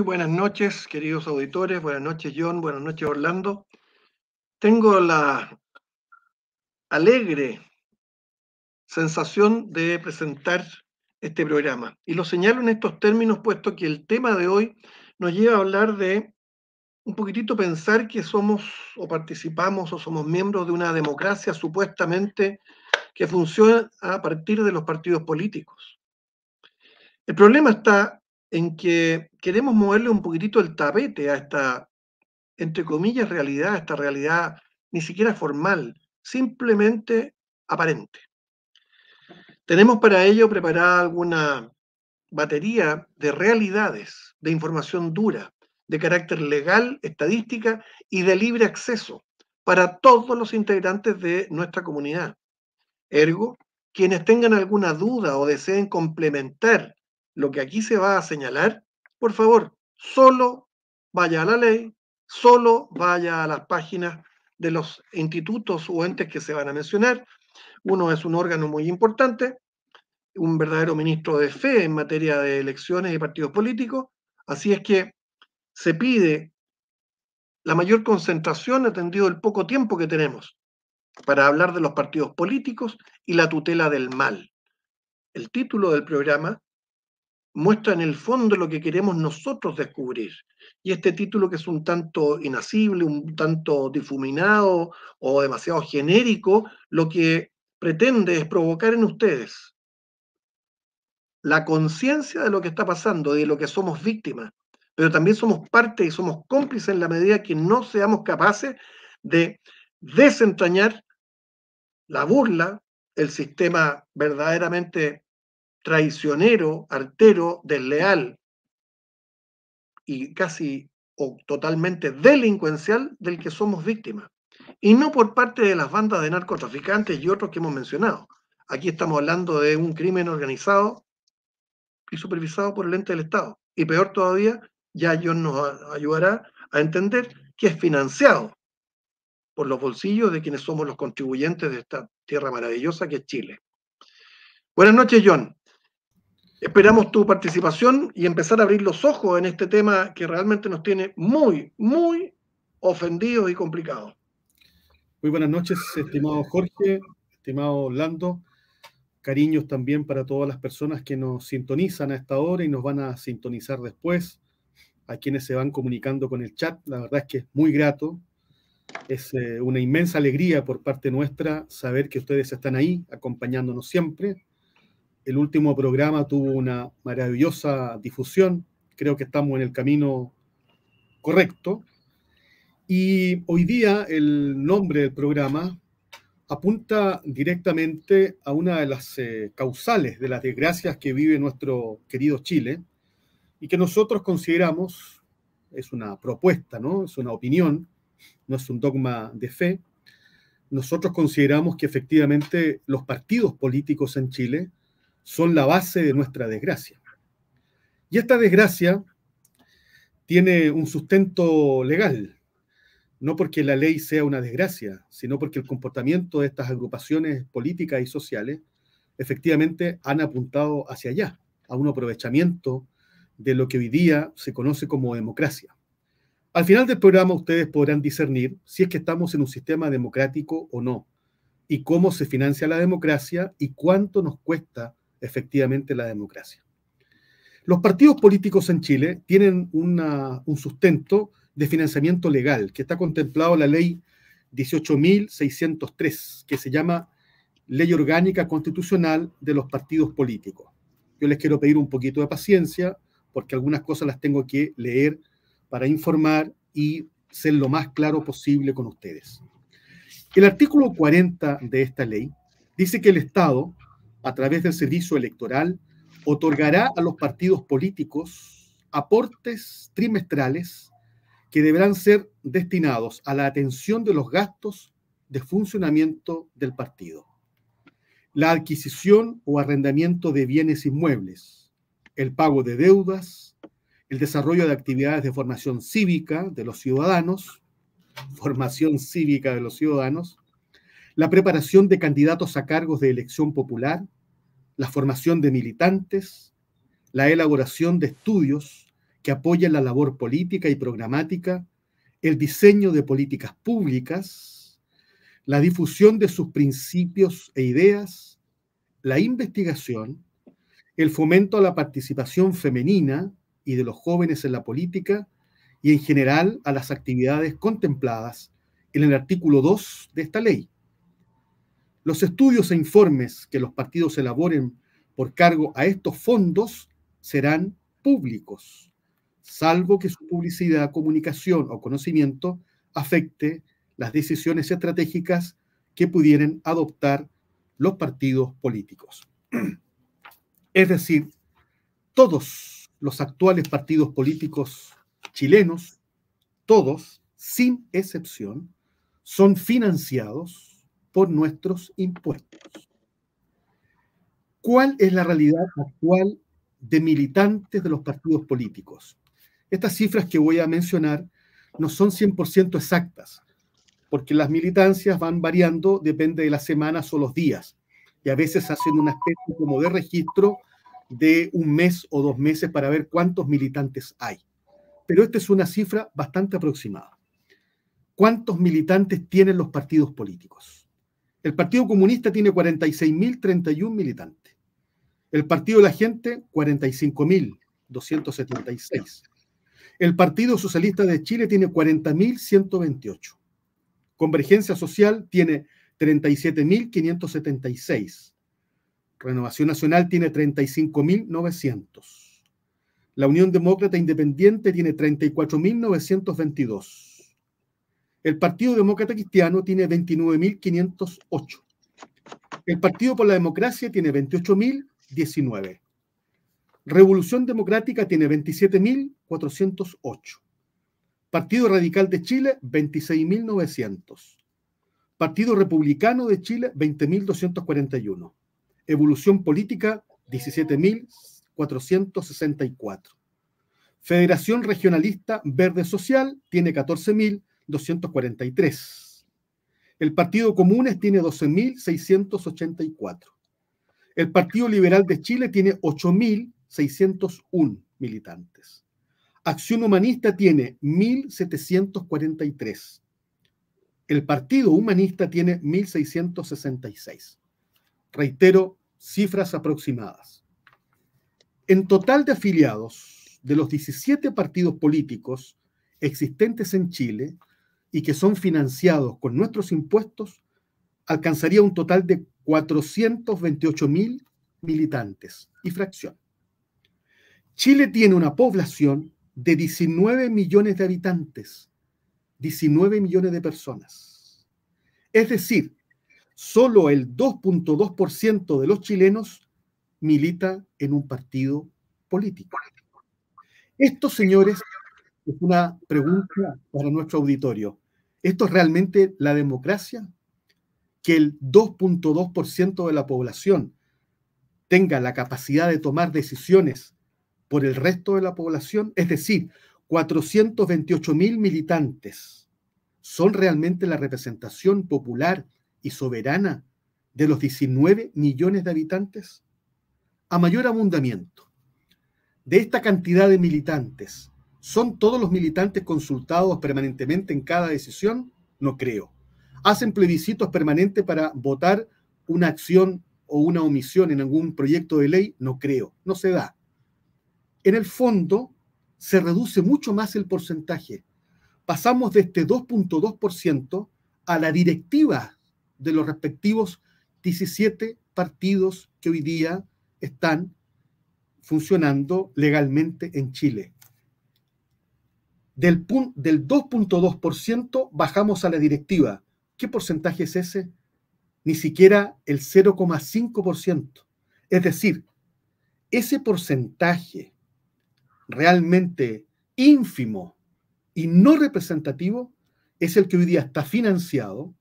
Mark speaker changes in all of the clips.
Speaker 1: Buenas noches, queridos auditores. Buenas noches, John. Buenas noches, Orlando. Tengo la alegre sensación de presentar este programa. Y lo señalo en estos términos, puesto que el tema de hoy nos lleva a hablar de un poquitito pensar que somos o participamos o somos miembros de una democracia supuestamente que funciona a partir de los partidos políticos. El problema está en que queremos moverle un poquitito el tapete a esta, entre comillas, realidad, esta realidad ni siquiera formal, simplemente aparente. Tenemos para ello preparada alguna batería de realidades, de información dura, de carácter legal, estadística y de libre acceso para todos los integrantes de nuestra comunidad. Ergo, quienes tengan alguna duda o deseen complementar lo que aquí se va a señalar, por favor, solo vaya a la ley, solo vaya a las páginas de los institutos o entes que se van a mencionar. Uno es un órgano muy importante, un verdadero ministro de fe en materia de elecciones y partidos políticos. Así es que se pide la mayor concentración atendido el poco tiempo que tenemos para hablar de los partidos políticos y la tutela del mal. El título del programa muestra en el fondo lo que queremos nosotros descubrir. Y este título que es un tanto inasible, un tanto difuminado o demasiado genérico, lo que pretende es provocar en ustedes la conciencia de lo que está pasando, de lo que somos víctimas, pero también somos parte y somos cómplices en la medida que no seamos capaces de desentrañar la burla, el sistema verdaderamente traicionero, artero, desleal y casi o totalmente delincuencial del que somos víctimas. Y no por parte de las bandas de narcotraficantes y otros que hemos mencionado. Aquí estamos hablando de un crimen organizado y supervisado por el ente del Estado. Y peor todavía, ya John nos ayudará a entender que es financiado por los bolsillos de quienes somos los contribuyentes de esta tierra maravillosa que es Chile. Buenas noches, John. Esperamos tu participación y empezar a abrir los ojos en este tema que realmente nos tiene muy, muy ofendidos y complicados.
Speaker 2: Muy buenas noches, estimado Jorge, estimado Orlando. Cariños también para todas las personas que nos sintonizan a esta hora y nos van a sintonizar después, a quienes se van comunicando con el chat. La verdad es que es muy grato. Es eh, una inmensa alegría por parte nuestra saber que ustedes están ahí acompañándonos siempre el último programa tuvo una maravillosa difusión. Creo que estamos en el camino correcto. Y hoy día el nombre del programa apunta directamente a una de las eh, causales de las desgracias que vive nuestro querido Chile y que nosotros consideramos, es una propuesta, ¿no? es una opinión, no es un dogma de fe, nosotros consideramos que efectivamente los partidos políticos en Chile son la base de nuestra desgracia. Y esta desgracia tiene un sustento legal, no porque la ley sea una desgracia, sino porque el comportamiento de estas agrupaciones políticas y sociales efectivamente han apuntado hacia allá, a un aprovechamiento de lo que hoy día se conoce como democracia. Al final del programa ustedes podrán discernir si es que estamos en un sistema democrático o no, y cómo se financia la democracia y cuánto nos cuesta efectivamente la democracia. Los partidos políticos en Chile tienen un sustento de financiamiento legal que está contemplado en la ley 18.603, que se llama Ley Orgánica Constitucional de los Partidos Políticos. Yo les quiero pedir un poquito de paciencia porque algunas cosas las tengo que leer para informar y ser lo más claro posible con ustedes. El artículo 40 de esta ley dice que el Estado a través del servicio electoral, otorgará a los partidos políticos aportes trimestrales que deberán ser destinados a la atención de los gastos de funcionamiento del partido, la adquisición o arrendamiento de bienes inmuebles, el pago de deudas, el desarrollo de actividades de formación cívica de los ciudadanos, formación cívica de los ciudadanos, la preparación de candidatos a cargos de elección popular, la formación de militantes, la elaboración de estudios que apoyen la labor política y programática, el diseño de políticas públicas, la difusión de sus principios e ideas, la investigación, el fomento a la participación femenina y de los jóvenes en la política y en general a las actividades contempladas en el artículo 2 de esta ley. Los estudios e informes que los partidos elaboren por cargo a estos fondos serán públicos, salvo que su publicidad, comunicación o conocimiento afecte las decisiones estratégicas que pudieran adoptar los partidos políticos. Es decir, todos los actuales partidos políticos chilenos, todos, sin excepción, son financiados por nuestros impuestos. ¿Cuál es la realidad actual de militantes de los partidos políticos? Estas cifras que voy a mencionar no son 100% exactas, porque las militancias van variando, depende de las semanas o los días, y a veces hacen una especie como de registro de un mes o dos meses para ver cuántos militantes hay. Pero esta es una cifra bastante aproximada. ¿Cuántos militantes tienen los partidos políticos? El Partido Comunista tiene 46.031 militantes. El Partido de la Gente, 45.276. El Partido Socialista de Chile tiene 40.128. Convergencia Social tiene 37.576. Renovación Nacional tiene 35.900. La Unión Demócrata Independiente tiene 34.922. El Partido Demócrata Cristiano tiene 29.508. El Partido por la Democracia tiene 28.019. Revolución Democrática tiene 27.408. Partido Radical de Chile, 26.900. Partido Republicano de Chile, 20.241. Evolución Política, 17.464. Federación Regionalista Verde Social tiene 14.000. 243. El Partido Comunes tiene 12.684. El Partido Liberal de Chile tiene 8.601 militantes. Acción Humanista tiene 1.743. El Partido Humanista tiene 1.666. Reitero, cifras aproximadas. En total de afiliados de los 17 partidos políticos existentes en Chile, y que son financiados con nuestros impuestos, alcanzaría un total de 428 mil militantes y fracción. Chile tiene una población de 19 millones de habitantes, 19 millones de personas. Es decir, solo el 2.2% de los chilenos milita en un partido político. Esto, señores, es una pregunta para nuestro auditorio. ¿Esto es realmente la democracia? Que el 2.2% de la población tenga la capacidad de tomar decisiones por el resto de la población, es decir, 428 mil militantes, son realmente la representación popular y soberana de los 19 millones de habitantes? A mayor abundamiento de esta cantidad de militantes, ¿Son todos los militantes consultados permanentemente en cada decisión? No creo. ¿Hacen plebiscitos permanentes para votar una acción o una omisión en algún proyecto de ley? No creo. No se da. En el fondo, se reduce mucho más el porcentaje. Pasamos de este 2.2% a la directiva de los respectivos 17 partidos que hoy día están funcionando legalmente en Chile. Del, 2.2% bajamos a la directiva. ¿Qué porcentaje es ese? Ni siquiera el 0,5%. Es decir, ese porcentaje realmente ínfimo y no representativo es el que hoy día está financiado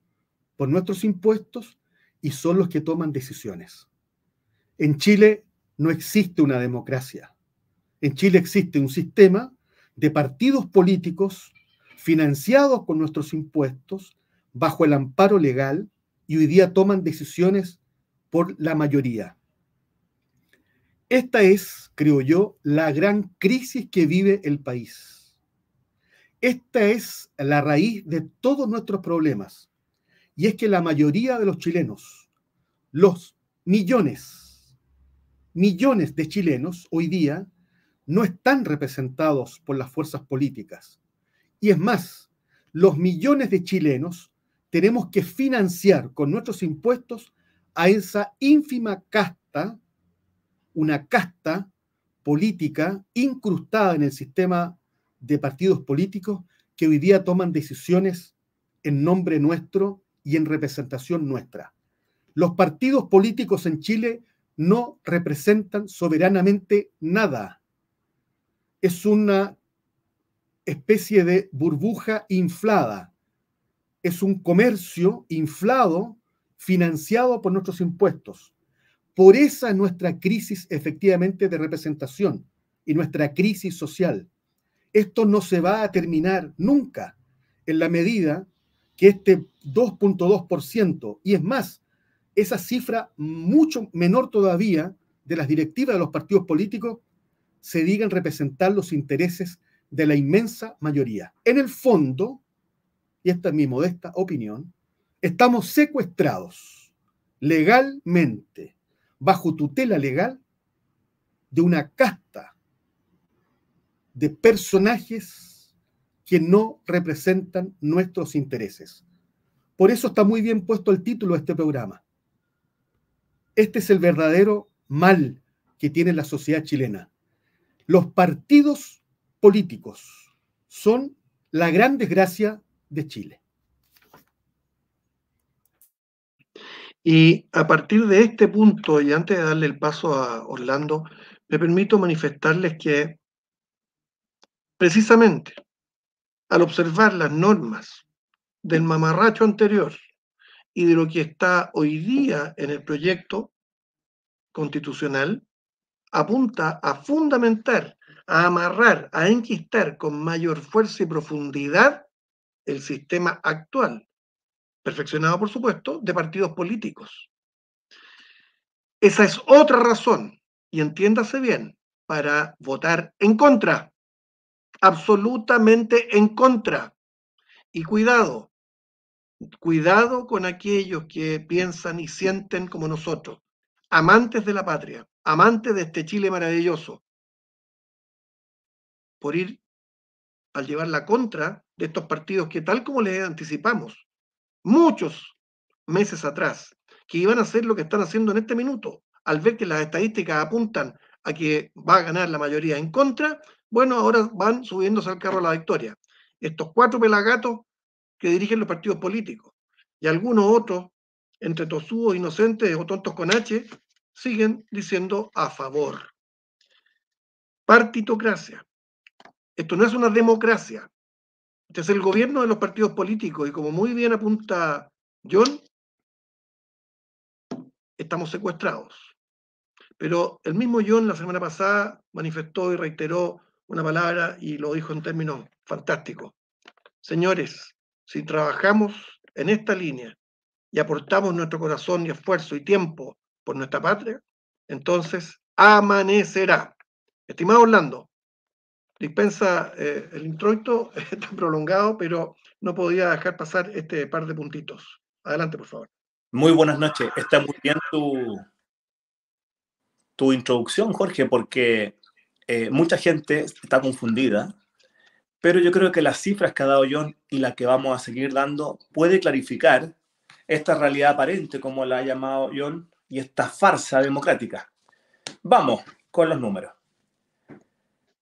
Speaker 2: por nuestros impuestos y son los que toman decisiones. En Chile no existe una democracia. En Chile existe un sistema de partidos políticos financiados con nuestros impuestos bajo el amparo legal y hoy día toman decisiones por la mayoría. Esta es, creo yo, la gran crisis que vive el país. Esta es la raíz de todos nuestros problemas. Y es que la mayoría de los chilenos, los millones, millones de chilenos hoy día no están representados por las fuerzas políticas. Y es más, los millones de chilenos tenemos que financiar con nuestros impuestos a esa ínfima casta, una casta política incrustada en el sistema de partidos políticos que hoy día toman decisiones en nombre nuestro y en representación nuestra. Los partidos políticos en Chile no representan soberanamente nada es una especie de burbuja inflada. Es un comercio inflado, financiado por nuestros impuestos. Por esa nuestra crisis efectivamente de representación y nuestra crisis social. Esto no se va a terminar nunca en la medida que este 2.2%, y es más, esa cifra mucho menor todavía de las directivas de los partidos políticos, se digan representar los intereses de la inmensa mayoría. En el fondo, y esta es mi modesta opinión, estamos secuestrados legalmente, bajo tutela legal, de una casta de personajes que no representan nuestros intereses. Por eso está muy bien puesto el título de este programa. Este es el verdadero mal que tiene la sociedad chilena. Los partidos políticos son la gran desgracia de Chile. Y a partir de este punto, y antes
Speaker 1: de darle el paso a Orlando, me permito manifestarles que precisamente al observar las normas del mamarracho anterior y de lo que está hoy día en el proyecto constitucional, apunta a fundamentar, a amarrar, a enquistar con mayor fuerza y profundidad el sistema actual, perfeccionado por supuesto, de partidos políticos. Esa es otra razón, y entiéndase bien, para votar en contra, absolutamente en contra. Y cuidado, cuidado con aquellos que piensan y sienten como nosotros, amantes de la patria, amante de este Chile maravilloso, por ir al llevar la contra de estos partidos que tal como les anticipamos muchos meses atrás, que iban a hacer lo que están haciendo en este minuto, al ver que las estadísticas apuntan a que va a ganar la mayoría en contra, bueno, ahora van subiéndose al carro a la victoria. Estos cuatro pelagatos que dirigen los partidos políticos y algunos otros, entre tosudos inocentes o tontos con H, siguen diciendo a favor. Partitocracia. Esto no es una democracia. Este es el gobierno de los partidos políticos y como muy bien apunta John, estamos secuestrados. Pero el mismo John la semana pasada manifestó y reiteró una palabra y lo dijo en términos fantásticos. Señores, si trabajamos en esta línea y aportamos nuestro corazón y esfuerzo y tiempo por nuestra patria, entonces amanecerá. Estimado Orlando, dispensa eh, el introito, está prolongado, pero no podía dejar pasar este par de puntitos. Adelante, por favor.
Speaker 3: Muy buenas noches. Está muy bien tu, tu introducción, Jorge, porque eh, mucha gente está confundida, pero yo creo que las cifras que ha dado John y las que vamos a seguir dando puede clarificar esta realidad aparente, como la ha llamado John, y esta farsa democrática. Vamos con los números.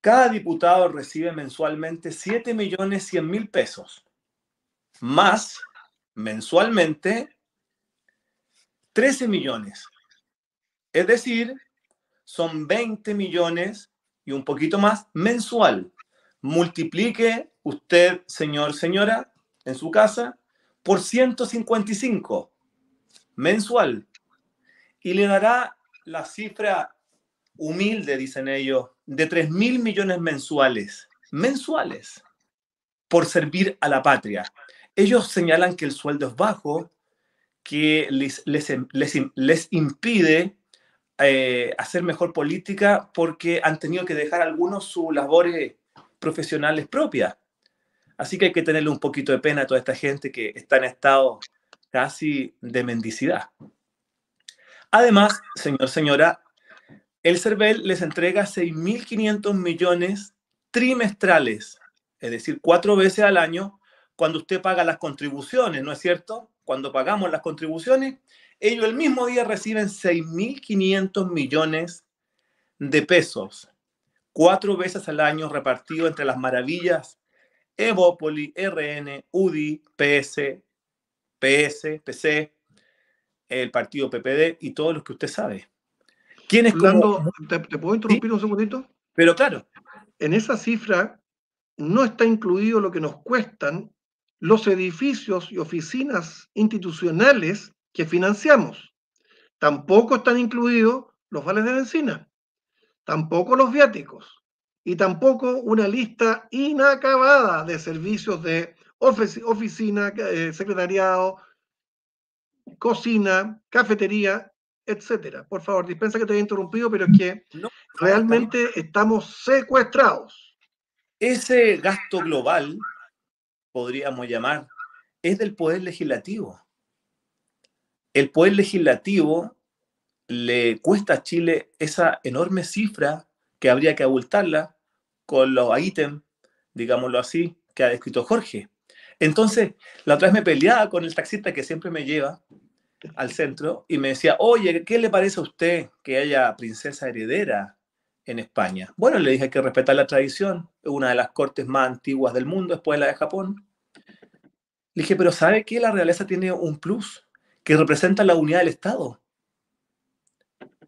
Speaker 3: Cada diputado recibe mensualmente 7.100.000 pesos, más mensualmente 13 millones. Es decir, son 20 millones y un poquito más mensual. Multiplique usted, señor, señora, en su casa, por 155 mensual y le dará la cifra humilde, dicen ellos, de 3 mil millones mensuales, mensuales, por servir a la patria. Ellos señalan que el sueldo es bajo, que les, impide eh, hacer mejor política porque han tenido que dejar algunos sus labores profesionales propias. Así que hay que tenerle un poquito de pena a toda esta gente que está en estado casi de mendicidad. Además, señor, señora, el CERVEL les entrega 6.500 millones trimestrales, es decir, cuatro veces al año, cuando usted paga las contribuciones, ¿no es cierto? Cuando pagamos las contribuciones, ellos el mismo día reciben 6.500 millones de pesos, cuatro veces al año repartido entre las maravillas Evópoli, RN, UDI, PS, PS, PC, el partido PPD y todos los que usted sabe.
Speaker 1: ¿Quién es ¿te, puedo interrumpir un segundito? Pero claro. En esa cifra no está incluido lo que nos cuestan los edificios y oficinas institucionales que financiamos. Tampoco están incluidos los vales de benzina, tampoco los viáticos y tampoco una lista inacabada de servicios de oficina, eh, secretariado, cocina, cafetería, etcétera. Por favor, dispensa que te haya interrumpido, pero es que realmente estamos secuestrados.
Speaker 3: Ese gasto global, podríamos llamar, es del poder legislativo. El poder legislativo le cuesta a Chile esa enorme cifra que habría que abultarla con los ítems, digámoslo así, que ha descrito Jorge. Entonces, la otra vez me peleaba con el taxista que siempre me lleva al centro y me decía, oye, ¿qué le parece a usted que haya princesa heredera en España? Bueno, le dije que respetar la tradición, una de las cortes más antiguas del mundo, después la de Japón. Le dije, pero ¿sabe qué? La realeza tiene un plus, que representa la unidad del Estado.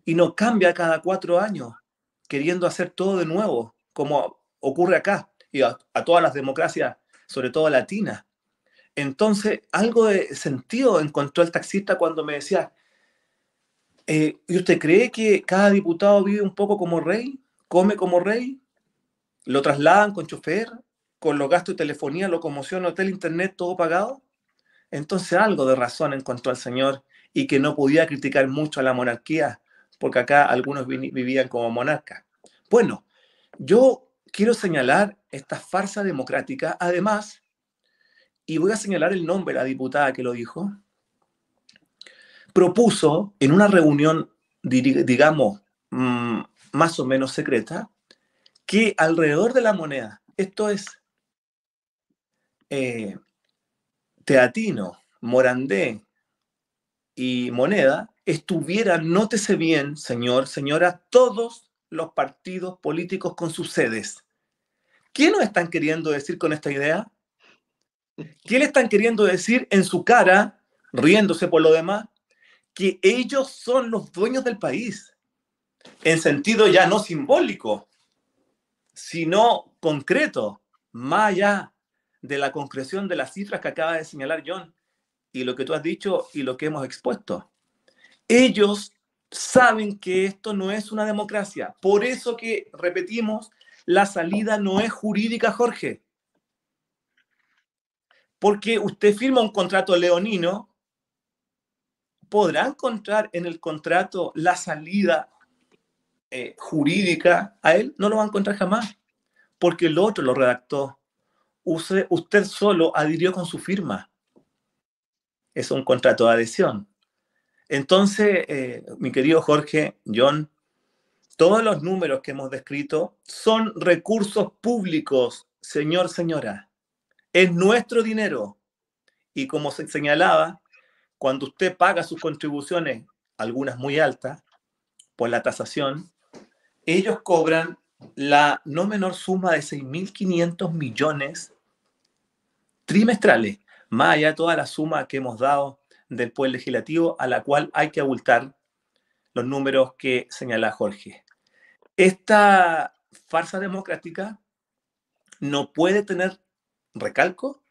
Speaker 3: Y no cambia cada cuatro años, queriendo hacer todo de nuevo, como ocurre acá y a todas las democracias, sobre todo latinas entonces, algo de sentido encontró el taxista cuando me decía, eh, ¿y usted cree que cada diputado vive un poco como rey? ¿Come como rey? ¿Lo trasladan con chofer? ¿Con los gastos de telefonía, locomoción, hotel, internet, todo pagado? Entonces algo de razón encontró al Señor y que no podía criticar mucho a la monarquía, porque acá algunos vivían como monarcas. Bueno, yo quiero señalar esta farsa democrática, además y voy a señalar el nombre de la diputada que lo dijo, propuso en una reunión, digamos, mm, más o menos secreta, que alrededor de la moneda, esto es eh, Teatino, Morandé y Moneda, estuvieran, nótese bien, señor, señora, todos los partidos políticos con sus sedes. ¿Qué nos están queriendo decir con esta idea? ¿Qué le están queriendo decir en su cara, riéndose por lo demás? Que ellos son los dueños del país, en sentido ya no simbólico, sino concreto, más allá de la concreción de las cifras que acaba de señalar John y lo que tú has dicho y lo que hemos expuesto. Ellos saben que esto no es una democracia. Por eso que repetimos, la salida no es jurídica, Jorge porque usted firma un contrato leonino, podrá encontrar en el contrato la salida eh, jurídica a él, no lo va a encontrar jamás, porque el otro lo redactó. Usted, solo adhirió con su firma. Es un contrato de adhesión. Entonces, eh, mi querido Jorge, John, todos los números que hemos descrito son recursos públicos, señor, señora. Es nuestro dinero. Y como se señalaba, cuando usted paga sus contribuciones, algunas muy altas, por la tasación, ellos cobran la no menor suma de 6.500 millones trimestrales, más allá de toda la suma que hemos dado del poder legislativo, a la cual hay que abultar los números que señala Jorge. Esta farsa democrática no puede tener recalco,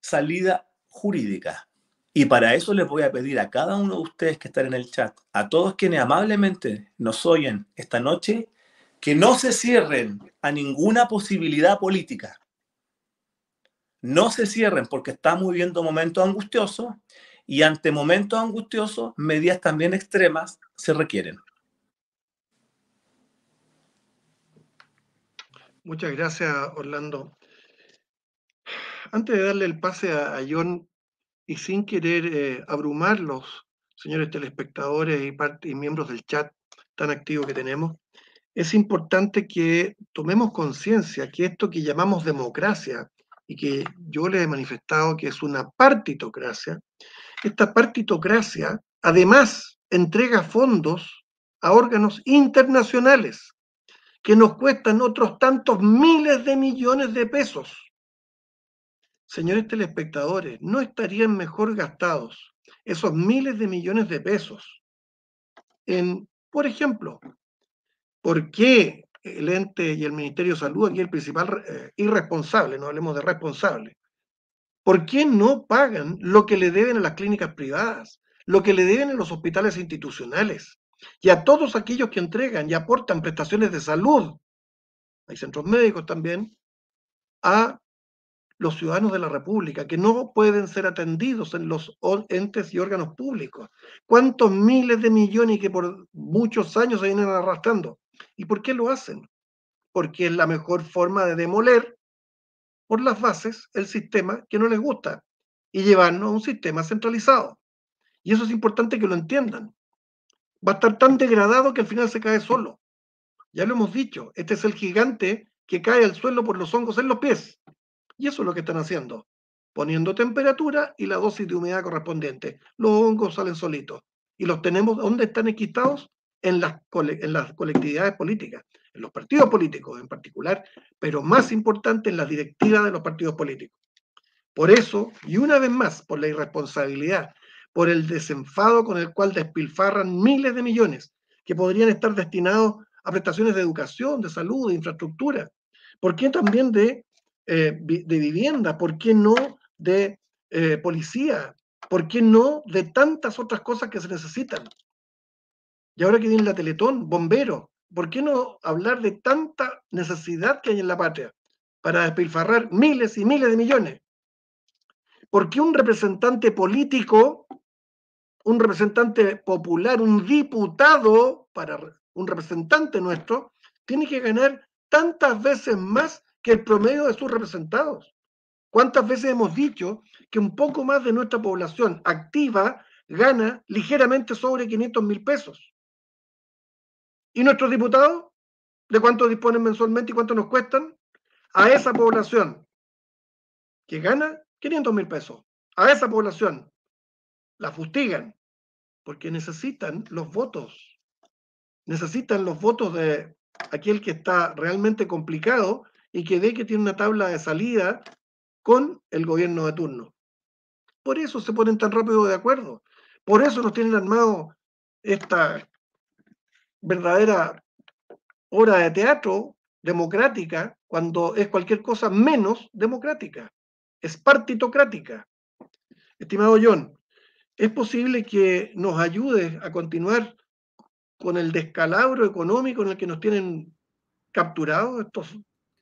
Speaker 3: salida jurídica. Y para eso les voy a pedir a cada uno de ustedes que están en el chat, a todos quienes amablemente nos oyen esta noche, que no se cierren a ninguna posibilidad política. No se cierren porque estamos viviendo momentos angustiosos y ante momentos angustiosos, medidas también extremas se requieren.
Speaker 1: Muchas gracias, Orlando. Antes de darle el pase a, John, y sin querer eh, abrumar abrumarlos, señores telespectadores y, miembros del chat tan activo que tenemos, es importante que tomemos conciencia que esto que llamamos democracia y que yo les he manifestado que es una partitocracia, esta partitocracia además entrega fondos a órganos internacionales que nos cuestan otros tantos miles de millones de pesos señores telespectadores, no estarían mejor gastados esos miles de millones de pesos en, por ejemplo, ¿por qué el ente y el Ministerio de Salud, aquí el principal eh, irresponsable, no hablemos de responsable, ¿por qué no pagan lo que le deben a las clínicas privadas, lo que le deben a los hospitales institucionales y a todos aquellos que entregan y aportan prestaciones de salud? Hay centros médicos también, a los ciudadanos de la República, que no pueden ser atendidos en los entes y órganos públicos. ¿Cuántos miles de millones que por muchos años se vienen arrastrando? ¿Y por qué lo hacen? Porque es la mejor forma de demoler por las bases el sistema que no les gusta y llevarnos a un sistema centralizado. Y eso es importante que lo entiendan. Va a estar tan degradado que al final se cae solo. Ya lo hemos dicho, este es el gigante que cae al suelo por los hongos en los pies. Y eso es lo que están haciendo, poniendo temperatura y la dosis de humedad correspondiente. Los hongos salen solitos. Y los tenemos, ¿dónde están equitados En las, en las colectividades políticas, en los partidos políticos en particular, pero más importante en las directivas de los partidos políticos. Por eso, y una vez más, por la irresponsabilidad, por el desenfado con el cual despilfarran miles de millones que podrían estar destinados a prestaciones de educación, de salud, de infraestructura. ¿Por qué también de eh, de vivienda? ¿Por qué no de eh, policía? ¿Por qué no de tantas otras cosas que se necesitan? Y ahora que viene la Teletón, bombero, ¿por qué no hablar de tanta necesidad que hay en la patria para despilfarrar miles y miles de millones? ¿Por qué un representante político, un representante popular, un diputado, para un representante nuestro, tiene que ganar tantas veces más que el promedio de sus representados. ¿Cuántas veces hemos dicho que un poco más de nuestra población activa gana ligeramente sobre 500 mil pesos? ¿Y nuestros diputados? ¿De cuánto disponen mensualmente y cuánto nos cuestan? A esa población que gana 500 mil pesos, a esa población la fustigan porque necesitan los votos. Necesitan los votos de aquel que está realmente complicado y que ve que tiene una tabla de salida con el gobierno de turno. Por eso se ponen tan rápido de acuerdo. Por eso nos tienen armado esta verdadera hora de teatro democrática cuando es cualquier cosa menos democrática. Es partitocrática. Estimado John, ¿es posible que nos ayude a continuar con el descalabro económico en el que nos tienen capturados estos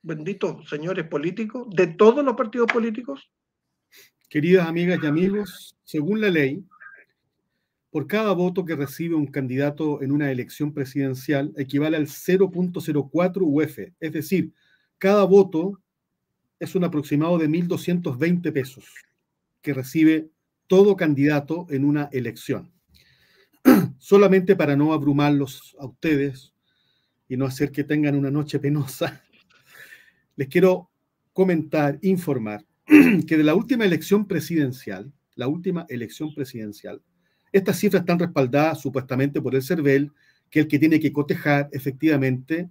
Speaker 1: benditos
Speaker 2: señores políticos, de todos los partidos políticos? Queridas amigas y amigos, según la ley, por cada voto que recibe un candidato en una elección presidencial equivale al 0.04 UF, es decir, cada voto es un aproximado de 1.220 pesos que recibe todo candidato en una elección. Solamente para no abrumarlos a ustedes y no hacer que tengan una noche penosa, les quiero comentar, informar, que de la última elección presidencial, la última elección presidencial, estas cifras están respaldadas supuestamente por el CERVEL, que es el que tiene que cotejar efectivamente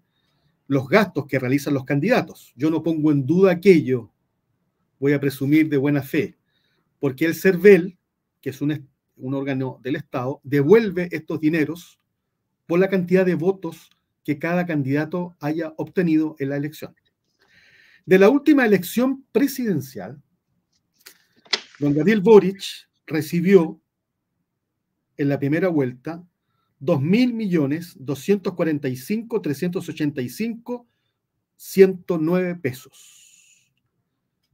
Speaker 2: los gastos que realizan los candidatos. Yo no pongo en duda aquello, voy a presumir de buena fe, porque el CERVEL, que es un, un órgano del Estado, devuelve estos dineros por la cantidad de votos que cada candidato haya obtenido en la elección de la última elección presidencial, don Gabriel Boric recibió en la primera vuelta 2.000 millones pesos.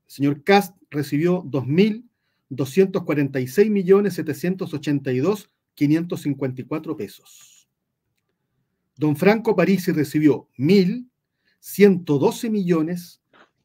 Speaker 2: El señor Cast recibió 2.246.782.554 pesos. Don Franco Parisi recibió 1.112 millones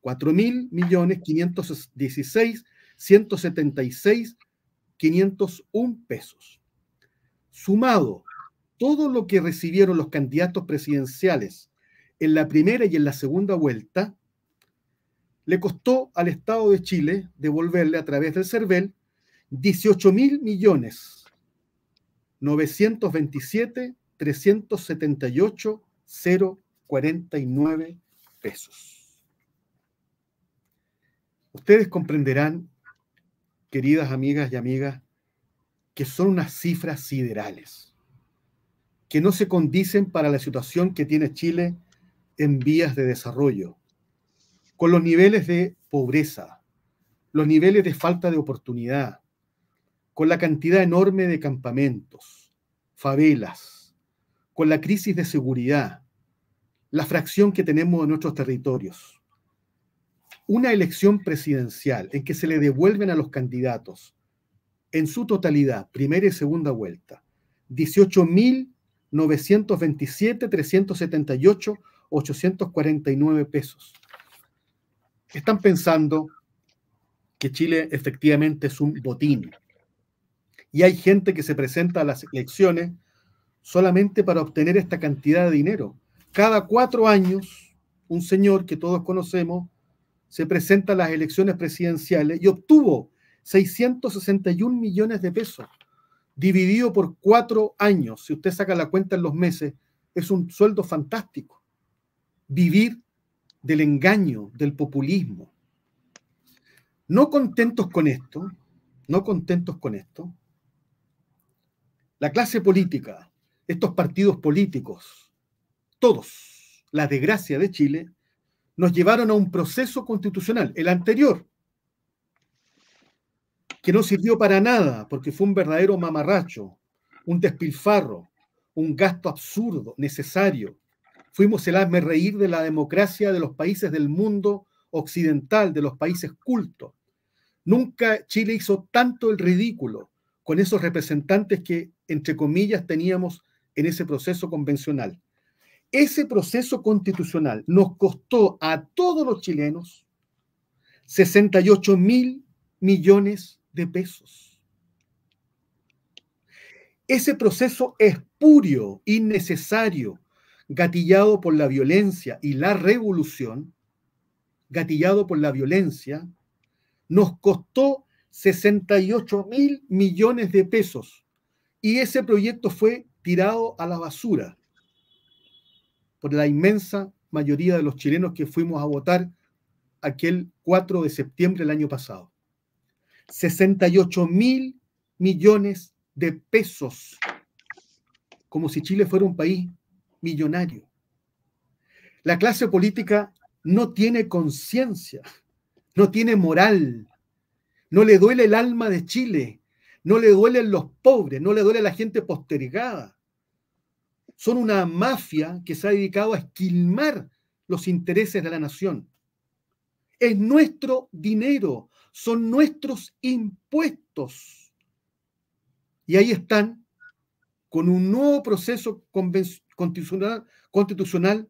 Speaker 2: 4 mil millones 516 176 501 pesos. Sumado todo lo que recibieron los candidatos presidenciales en la primera y en la segunda vuelta, le costó al Estado de Chile devolverle a través del CERVEL 18 mil millones 927 378 nueve pesos. Ustedes comprenderán, queridas amigas y amigas, que son unas cifras siderales, que no se condicen para la situación que tiene Chile en vías de desarrollo, con los niveles de pobreza, los niveles de falta de oportunidad, con la cantidad enorme de campamentos, favelas, con la crisis de seguridad, la fracción que tenemos en nuestros territorios una elección presidencial en que se le devuelven a los candidatos en su totalidad, primera y segunda vuelta, 18.927.378.849 pesos. Están pensando que Chile efectivamente es un botín. Y hay gente que se presenta a las elecciones solamente para obtener esta cantidad de dinero. Cada cuatro años, un señor que todos conocemos se presenta a las elecciones presidenciales y obtuvo 661 millones de pesos, dividido por cuatro años. Si usted saca la cuenta en los meses, es un sueldo fantástico. Vivir del engaño, del populismo. No contentos con esto, no contentos con esto, la clase política, estos partidos políticos, todos, la desgracia de Chile, nos llevaron a un proceso constitucional, el anterior, que no sirvió para nada porque fue un verdadero mamarracho, un despilfarro, un gasto absurdo, necesario. Fuimos el hazme reír de la democracia de los países del mundo occidental, de los países cultos. Nunca Chile hizo tanto el ridículo con esos representantes que, entre comillas, teníamos en ese proceso convencional. Ese proceso constitucional nos costó a todos los chilenos 68 mil millones de pesos. Ese proceso espurio, innecesario, gatillado por la violencia y la revolución, gatillado por la violencia, nos costó 68 mil millones de pesos y ese proyecto fue tirado a la basura por la inmensa mayoría de los chilenos que fuimos a votar aquel 4 de septiembre del año pasado. 68 mil millones de pesos, como si Chile fuera un país millonario. La clase política no tiene conciencia, no tiene moral, no le duele el alma de Chile, no le duelen los pobres, no le duele la gente postergada. Son una mafia que se ha dedicado a esquilmar los intereses de la nación. Es nuestro dinero, son nuestros impuestos. Y ahí están con un nuevo proceso constitucional, constitucional,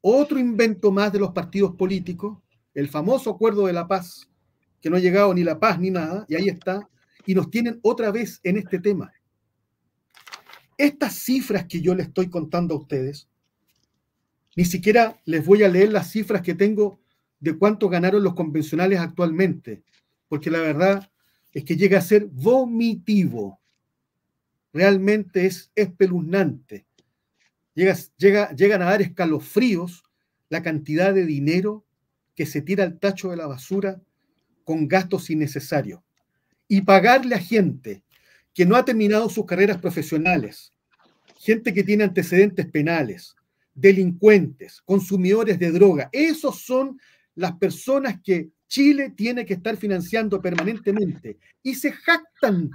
Speaker 2: otro invento más de los partidos políticos, el famoso acuerdo de la paz, que no ha llegado ni la paz ni nada, y ahí está, y nos tienen otra vez en este tema. Estas cifras que yo les estoy contando a ustedes, ni siquiera les voy a leer las cifras que tengo de cuánto ganaron los convencionales actualmente, porque la verdad es que llega a ser vomitivo. Realmente es espeluznante. llegan a dar escalofríos la cantidad de dinero que se tira al tacho de la basura con gastos innecesarios. Y pagarle a gente que no ha terminado sus carreras profesionales, gente que tiene antecedentes penales, delincuentes, consumidores de droga. Esos son las personas que Chile tiene que estar financiando permanentemente. Y se jactan.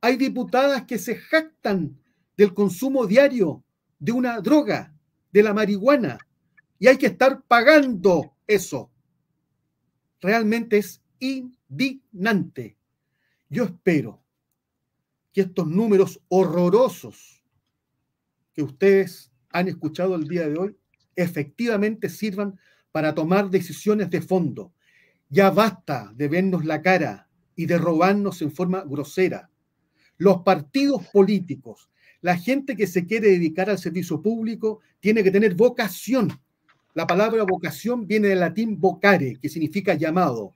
Speaker 2: Hay diputadas que se jactan del consumo diario de una droga, de la marihuana. Y hay que estar pagando eso. Realmente es indignante. Yo espero que estos números horrorosos que ustedes han escuchado el día de hoy efectivamente sirvan para tomar decisiones de fondo. Ya basta de vernos la cara y de robarnos en forma grosera. Los partidos políticos, la gente que se quiere dedicar al servicio público, tiene que tener vocación. La palabra vocación viene del latín vocare, que significa llamado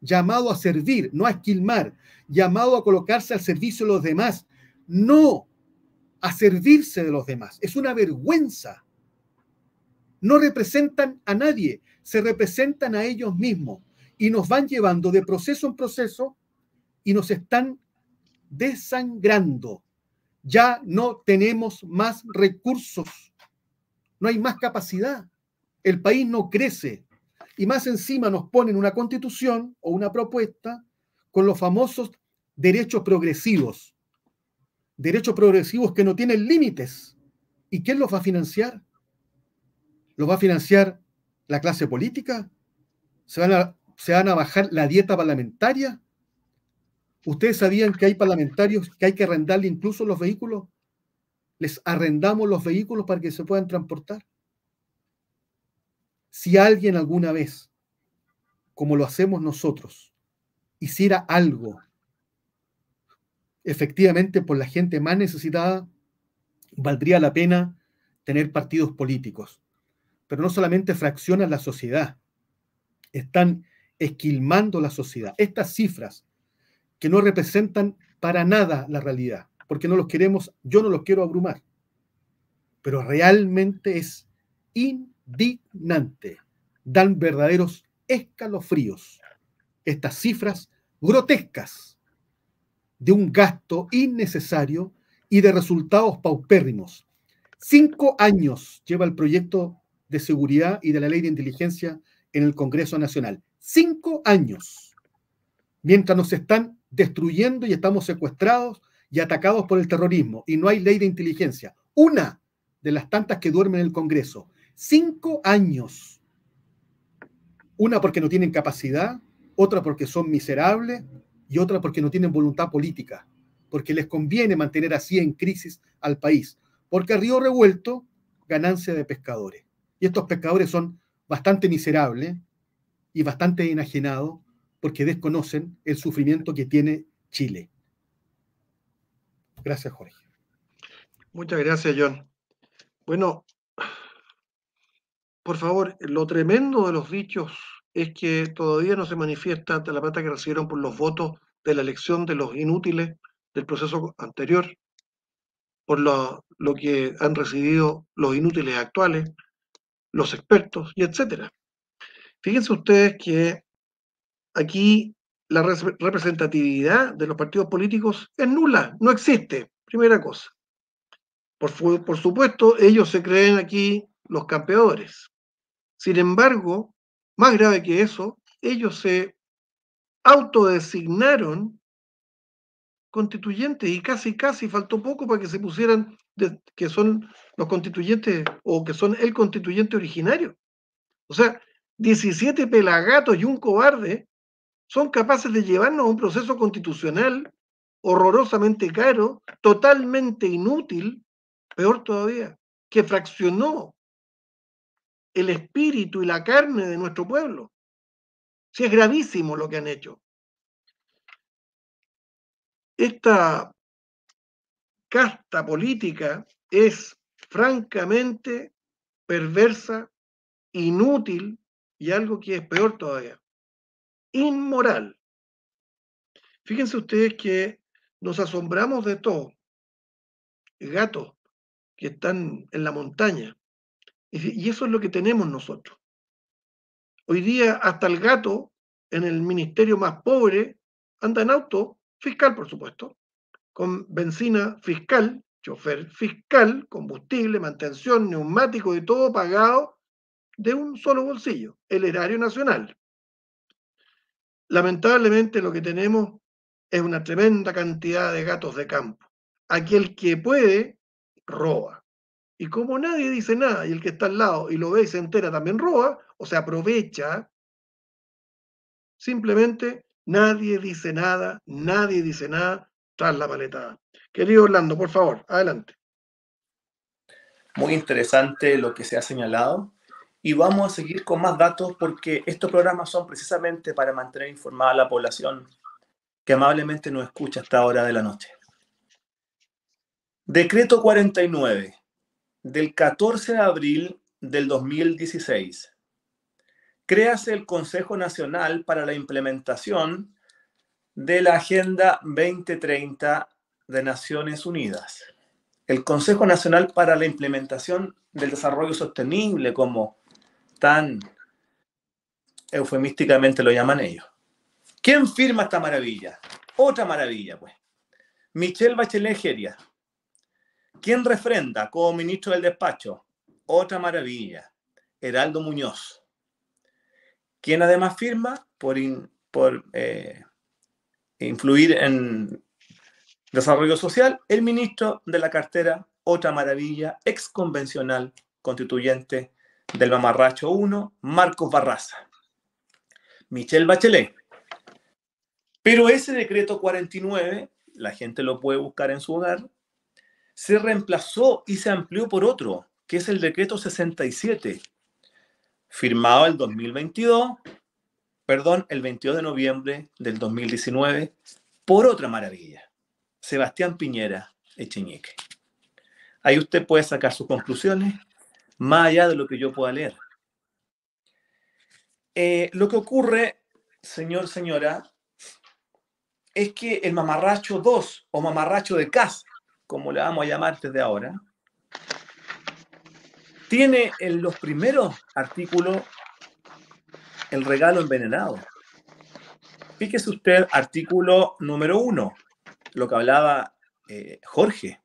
Speaker 2: llamado a servir, no a esquilmar, llamado a colocarse al servicio de los demás, no a servirse de los demás. Es una vergüenza. No representan a nadie, se representan a ellos mismos y nos van llevando de proceso en proceso y nos están desangrando. Ya no tenemos más recursos, no hay más capacidad. El país no crece, y más encima nos ponen una constitución o una propuesta con los famosos derechos progresivos. Derechos progresivos que no tienen límites. ¿Y quién los va a financiar? ¿Los va a financiar la clase política? ¿Se van a, se van a bajar la dieta parlamentaria? ¿Ustedes sabían que hay parlamentarios que hay que arrendarle incluso los vehículos? Les arrendamos los vehículos para que se puedan transportar si alguien alguna vez, como lo hacemos nosotros, hiciera algo efectivamente por la gente más necesitada, valdría la pena tener partidos políticos. Pero no solamente fraccionan la sociedad, están esquilmando la sociedad. Estas cifras que no representan para nada la realidad, porque no los queremos, yo no los quiero abrumar, pero realmente es in dignante, Dan verdaderos escalofríos estas cifras grotescas de un gasto innecesario y de resultados paupérrimos. Cinco años lleva el proyecto de seguridad y de la ley de inteligencia en el Congreso Nacional. Cinco años. Mientras nos están destruyendo y estamos secuestrados y atacados por el terrorismo y no hay ley de inteligencia. Una de las tantas que duermen en el Congreso. Cinco años. Una porque no tienen capacidad, otra porque son miserables y otra porque no tienen voluntad política, porque les conviene mantener así en crisis al país, porque río revuelto, ganancia de pescadores. Y estos pescadores son bastante miserables y bastante enajenados porque desconocen el sufrimiento que tiene Chile. Gracias, Jorge.
Speaker 1: Muchas gracias, John. Bueno, por favor, lo tremendo de los dichos es que todavía no se manifiesta ante la plata que recibieron por los votos de la elección de los inútiles del proceso anterior, por lo, que han recibido los inútiles actuales, los expertos y etcétera. Fíjense ustedes que aquí la representatividad de los partidos políticos es nula, no existe, primera cosa. Por, por supuesto, ellos se creen aquí los campeadores. Sin embargo, más grave que eso, ellos se autodesignaron constituyentes y casi, casi faltó poco para que se pusieran que son los constituyentes o que son el constituyente originario. O sea, 17 pelagatos y un cobarde son capaces de llevarnos a un proceso constitucional horrorosamente caro, totalmente inútil, peor todavía, que fraccionó el espíritu y la carne de nuestro pueblo. Si es gravísimo lo que han hecho. Esta casta política es francamente perversa, inútil y algo que es peor todavía, inmoral. Fíjense ustedes que nos asombramos de todo. Gatos que están en la montaña, y eso es lo que tenemos nosotros. Hoy día hasta el gato en el ministerio más pobre anda en auto fiscal, por supuesto, con benzina fiscal, chofer fiscal, combustible, mantención, neumático y todo pagado de un solo bolsillo, el erario nacional. Lamentablemente lo que tenemos es una tremenda cantidad de gatos de campo. Aquel que puede, roba. Y como nadie dice nada y el que está al lado y lo ve y se entera también roba, o se aprovecha, simplemente nadie dice nada, nadie dice nada tras la paletada. Querido Orlando, por favor, adelante.
Speaker 3: Muy interesante lo que se ha señalado y vamos a seguir con más datos porque estos programas son precisamente para mantener informada a la población que amablemente nos escucha hasta hora de la noche. Decreto 49 del 14 de abril del 2016. Créase el Consejo Nacional para la Implementación de la Agenda 2030 de Naciones Unidas. El Consejo Nacional para la Implementación del Desarrollo Sostenible, como tan eufemísticamente lo llaman ellos. ¿Quién firma esta maravilla? Otra maravilla, pues. Michelle Bachelet Geria, ¿Quién refrenda como ministro del despacho? Otra maravilla, Heraldo Muñoz. ¿Quién además firma por, eh, influir en desarrollo social? El ministro de la cartera, otra maravilla, ex convencional constituyente del mamarracho 1, Marcos Barraza. Michelle Bachelet. Pero ese decreto 49, la gente lo puede buscar en su hogar, se reemplazó y se amplió por otro, que es el decreto 67, firmado el 2022, perdón, el 22 de noviembre del 2019, por otra maravilla, Sebastián Piñera Echeñique. Ahí usted puede sacar sus conclusiones, más allá de lo que yo pueda leer. Eh, lo que ocurre, señor, señora, es que el mamarracho 2 o mamarracho de CAS, como le vamos a llamar desde ahora, tiene en los primeros artículos el regalo envenenado. Fíjese usted, artículo número uno, lo que hablaba eh, Jorge.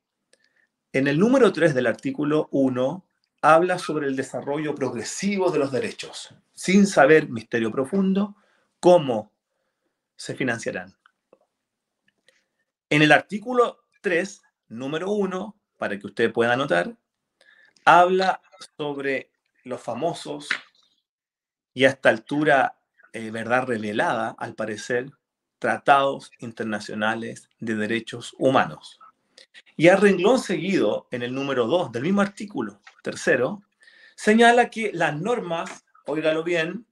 Speaker 3: En el número tres del artículo uno habla sobre el desarrollo progresivo de los derechos, sin saber, misterio profundo, cómo se financiarán. En el artículo tres, número uno, para que ustedes puedan anotar, habla sobre los famosos y hasta esta altura, eh, verdad revelada, al parecer, tratados internacionales de derechos humanos. Y a renglón seguido, en el número dos del mismo artículo, tercero, señala que las normas, óigalo bien,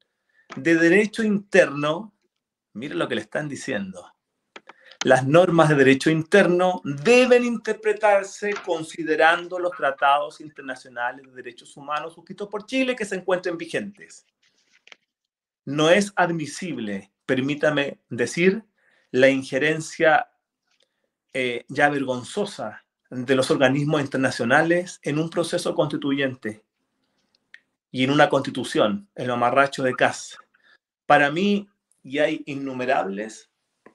Speaker 3: de derecho interno, miren lo que le están diciendo, las normas de derecho interno deben interpretarse considerando los tratados internacionales de derechos humanos suscritos por Chile que se encuentren vigentes. No es admisible, permítame decir, la injerencia eh, ya vergonzosa de los organismos internacionales en un proceso constituyente y en una constitución, en lo amarracho de CAS. Para mí, y hay innumerables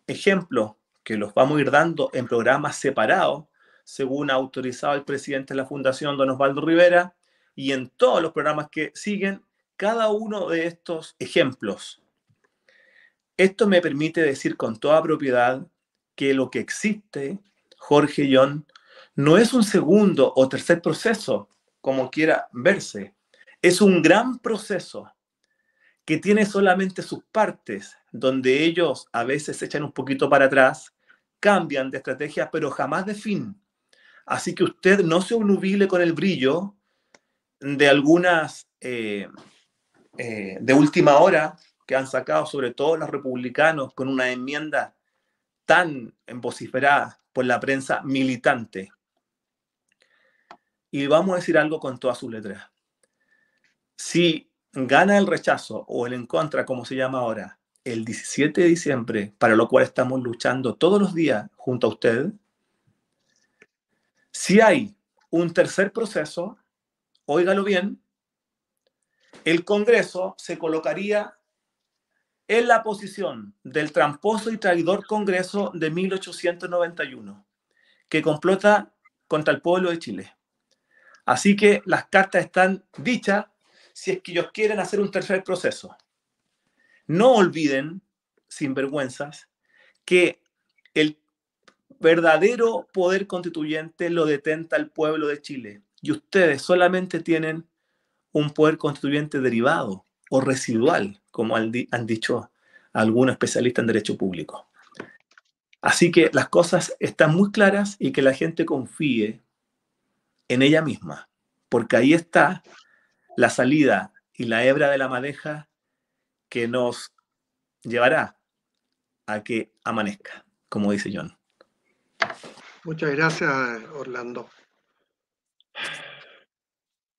Speaker 3: ejemplos que los vamos a ir dando en programas separados, según ha autorizado el presidente de la Fundación, don Osvaldo Rivera, y en todos los programas que siguen, cada uno de estos ejemplos. Esto me permite decir con toda propiedad que lo que existe, Jorge John, no es un segundo o tercer proceso, como quiera verse. Es un gran proceso que tiene solamente sus partes, donde ellos a veces echan un poquito para atrás, cambian de estrategia, pero jamás de fin. Así que usted no se obnubile con el brillo de algunas eh, eh, de última hora que han sacado sobre todo los republicanos con una enmienda tan vociferada por la prensa militante. Y vamos a decir algo con todas sus letras. Si gana el rechazo o el en contra, como se llama ahora, el 17 de diciembre, para lo cual estamos luchando todos los días junto a usted, si hay un tercer proceso, óigalo bien, el Congreso se colocaría en la posición del tramposo y traidor Congreso de 1891, que complota contra el pueblo de Chile. Así que las cartas están dichas si es que ellos quieren hacer un tercer proceso. No olviden, vergüenzas, que el verdadero poder constituyente lo detenta el pueblo de Chile y ustedes solamente tienen un poder constituyente derivado o residual, como han, dicho algunos especialistas en derecho público. Así que las cosas están muy claras y que la gente confíe en ella misma, porque ahí está la salida y la hebra de la madeja que nos llevará a que amanezca, como dice John.
Speaker 1: Muchas gracias, Orlando.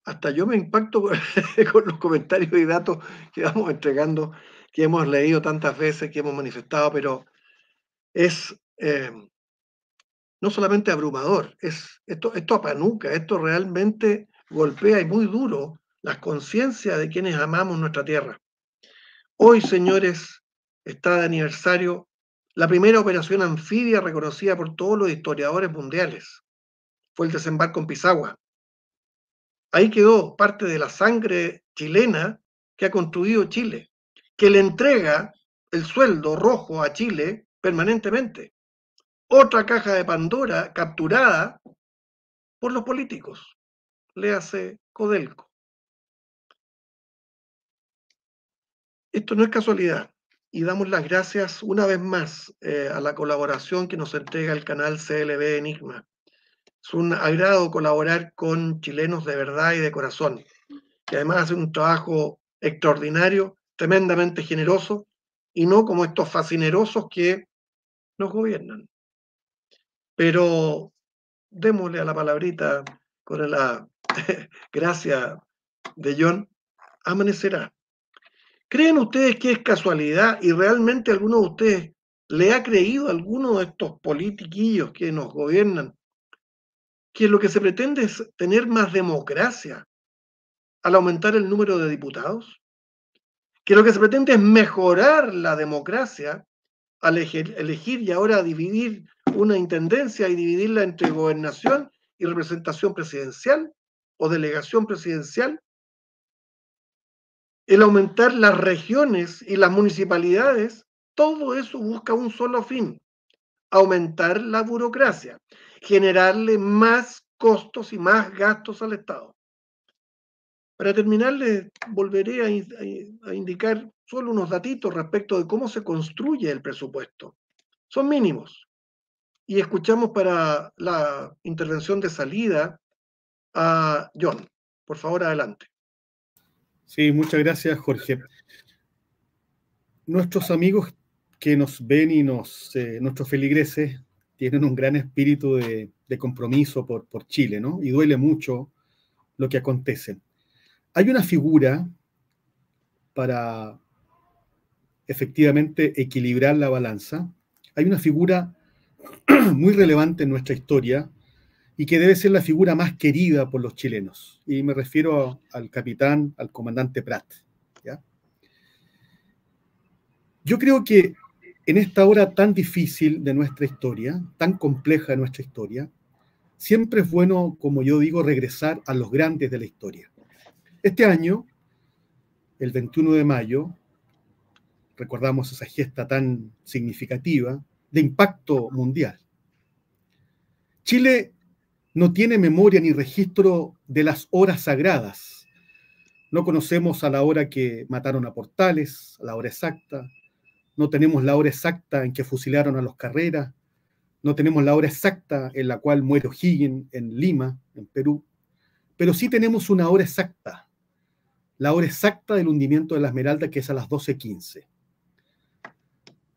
Speaker 1: Hasta yo me impacto con los comentarios y datos que vamos entregando, que hemos leído tantas veces, que hemos manifestado, pero es eh, no solamente abrumador, es, esto, esto apanuca, esto realmente golpea y muy duro las conciencias de quienes amamos nuestra tierra. Hoy, señores, está de aniversario la primera operación anfibia reconocida por todos los historiadores mundiales. Fue el desembarco en Pisagua. Ahí quedó parte de la sangre chilena que ha construido Chile, que le entrega el sueldo rojo a Chile permanentemente. Otra caja de Pandora capturada por los políticos. Le hace Codelco. Esto no es casualidad y damos las gracias una vez más eh, a la colaboración que nos entrega el canal CLB Enigma. Es un agrado colaborar con chilenos de verdad y de corazón, que además hacen un trabajo extraordinario, tremendamente generoso, y no como estos fascinerosos que nos gobiernan. Pero démosle a la palabrita con la gracia de John, amanecerá. ¿Creen ustedes que es casualidad y realmente alguno de ustedes le ha creído a alguno de estos politiquillos que nos gobiernan que lo que se pretende es tener más democracia al aumentar el número de diputados? ¿Que lo que se pretende es mejorar la democracia al elegir y ahora dividir una intendencia y dividirla entre gobernación y representación presidencial o delegación presidencial? el aumentar las regiones y las municipalidades, todo eso busca un solo fin, aumentar la burocracia, generarle más costos y más gastos al Estado. Para terminar, les volveré a, indicar solo unos datitos respecto de cómo se construye el presupuesto. Son mínimos. Y escuchamos para la intervención de salida a John. Por favor, adelante.
Speaker 2: Sí, muchas gracias, Jorge. Nuestros amigos que nos ven y nos, eh, nuestros feligreses tienen un gran espíritu de, compromiso por, por, Chile, ¿no? Y duele mucho lo que acontece. Hay una figura para efectivamente equilibrar la balanza. Hay una figura muy relevante en nuestra historia y que debe ser la figura más querida por los chilenos. Y me refiero al capitán, al comandante Pratt. Yo creo que en esta hora tan difícil de nuestra historia, tan compleja de nuestra historia, siempre es bueno, como yo digo, regresar a los grandes de la historia. Este año, el 21 de mayo, recordamos esa gesta tan significativa de impacto mundial. Chile no tiene memoria ni registro de las horas sagradas. No conocemos a la hora que mataron a Portales, a la hora exacta. No tenemos la hora exacta en que fusilaron a los Carreras. No tenemos la hora exacta en la cual muere O'Higgins en Lima, en Perú. Pero sí tenemos una hora exacta. La hora exacta del hundimiento de la Esmeralda, que es a las 12.15.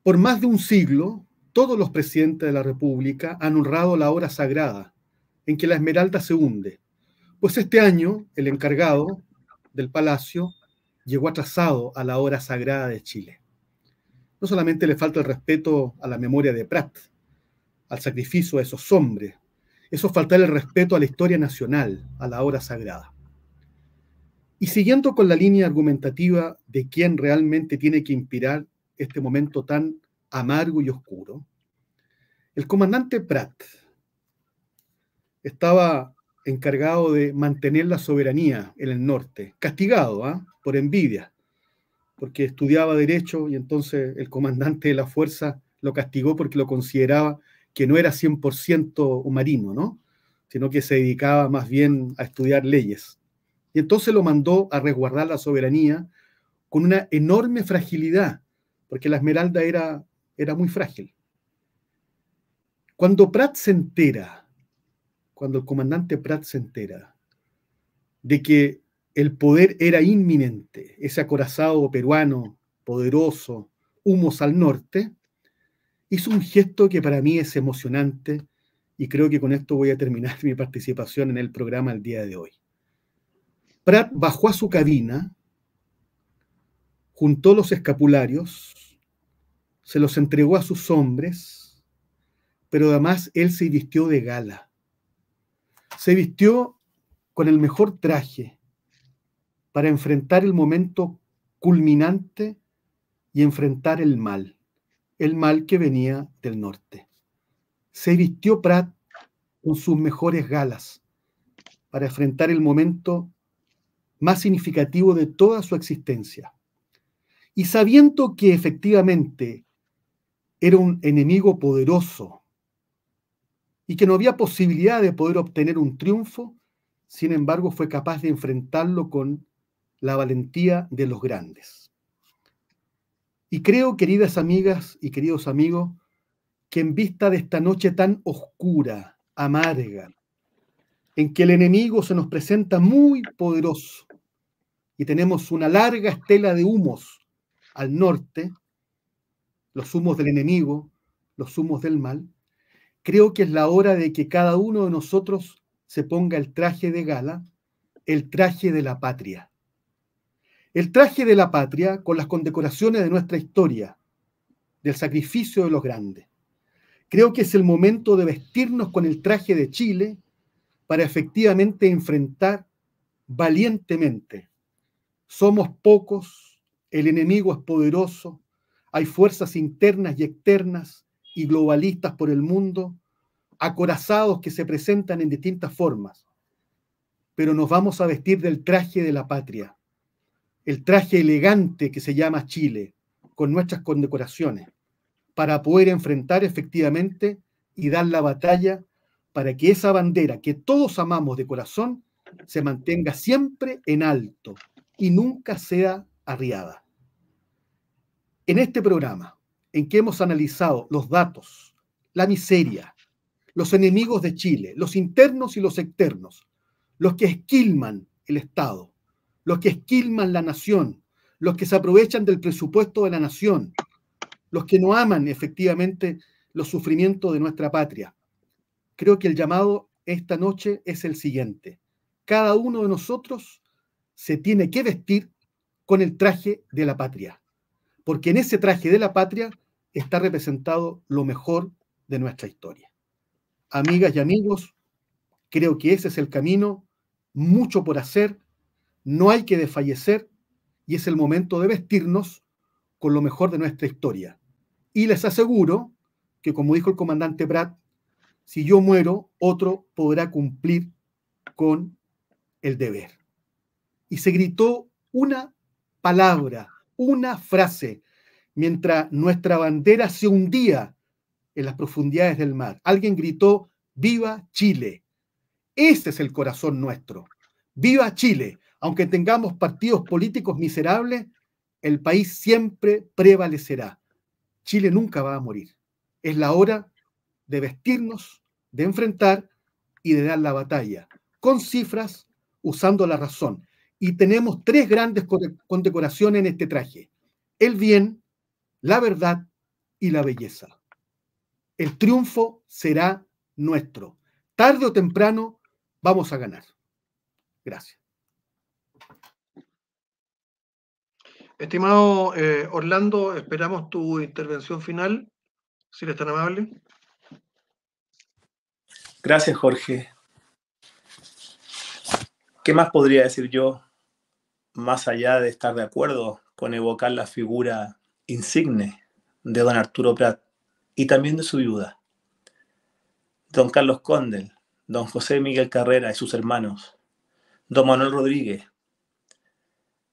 Speaker 2: Por más de un siglo, todos los presidentes de la República han honrado la hora sagrada en que la Esmeralda se hunde. Pues este año el encargado del palacio llegó atrasado a la hora sagrada de Chile. No solamente le falta el respeto a la memoria de Pratt al sacrificio de esos hombres, eso falta el respeto a la historia nacional, a la hora sagrada. Y siguiendo con la línea argumentativa de quién realmente tiene que inspirar este momento tan amargo y oscuro, el comandante Pratt, estaba encargado de mantener la soberanía en el norte, castigado ¿ah? por envidia, porque estudiaba derecho y entonces el comandante de la fuerza lo castigó porque lo consideraba que no era 100% marino, sino que se dedicaba más bien a estudiar leyes. Y entonces lo mandó a resguardar la soberanía con una enorme fragilidad, porque la esmeralda era, era muy frágil. Cuando Pratt se entera cuando el comandante Pratt se entera de que el poder era inminente, ese acorazado peruano, poderoso, humos al norte, hizo un gesto que para mí es emocionante y creo que con esto voy a terminar mi participación en el programa el día de hoy. Pratt bajó a su cabina, juntó los escapularios, se los entregó a sus hombres, pero además él se vistió de gala se vistió con el mejor traje para enfrentar el momento culminante y enfrentar el mal, el mal que venía del norte. Se vistió Pratt con sus mejores galas para enfrentar el momento más significativo de toda su existencia. Y sabiendo que efectivamente era un enemigo poderoso, y que no había posibilidad de poder obtener un triunfo, sin embargo fue capaz de enfrentarlo con la valentía de los grandes. Y creo, queridas amigas y queridos amigos, que en vista de esta noche tan oscura, amarga, en que el enemigo se nos presenta muy poderoso y tenemos una larga estela de humos al norte, los humos del enemigo, los humos del mal, creo que es la hora de que cada uno de nosotros se ponga el traje de gala, el traje de la patria. El traje de la patria con las condecoraciones de nuestra historia, del sacrificio de los grandes. Creo que es el momento de vestirnos con el traje de Chile para efectivamente enfrentar valientemente. Somos pocos, el enemigo es poderoso, hay fuerzas internas y externas y globalistas por el mundo, acorazados que se presentan en distintas formas. Pero nos vamos a vestir del traje de la patria, el traje elegante que se llama Chile, con nuestras condecoraciones, para poder enfrentar efectivamente y dar la batalla para que esa bandera que todos amamos de corazón se mantenga siempre en alto y nunca sea arriada. En este programa, en que hemos analizado los datos, la miseria, los enemigos de Chile, los internos y los externos, los que esquilman el Estado, los que esquilman la nación, los que se aprovechan del presupuesto de la nación, los que no aman efectivamente los sufrimientos de nuestra patria. Creo que el llamado esta noche es el siguiente. Cada uno de nosotros se tiene que vestir con el traje de la patria, porque en ese traje de la patria está representado lo mejor de nuestra historia. Amigas y amigos, creo que ese es el camino, mucho por hacer, no hay que desfallecer y es el momento de vestirnos con lo mejor de nuestra historia. Y les aseguro que, como dijo el comandante Brad, si yo muero, otro podrá cumplir con el deber. Y se gritó una palabra, una frase, mientras nuestra bandera se hundía en las profundidades del mar. Alguien gritó, viva Chile. Ese es el corazón nuestro. Viva Chile. Aunque tengamos partidos políticos miserables, el país siempre prevalecerá. Chile nunca va a morir. Es la hora de vestirnos, de enfrentar y de dar la batalla, con cifras, usando la razón. Y tenemos tres grandes condecoraciones en este traje. El bien, la verdad y la belleza. El triunfo será nuestro. Tarde o temprano vamos a ganar. Gracias.
Speaker 1: Estimado eh, Orlando, esperamos tu intervención final, si eres tan amable.
Speaker 3: Gracias, Jorge. ¿Qué más podría decir yo, más allá de estar de acuerdo con evocar la figura insigne de don Arturo Prat y también de su viuda, don Carlos Condel, don José Miguel Carrera y sus hermanos, don Manuel Rodríguez,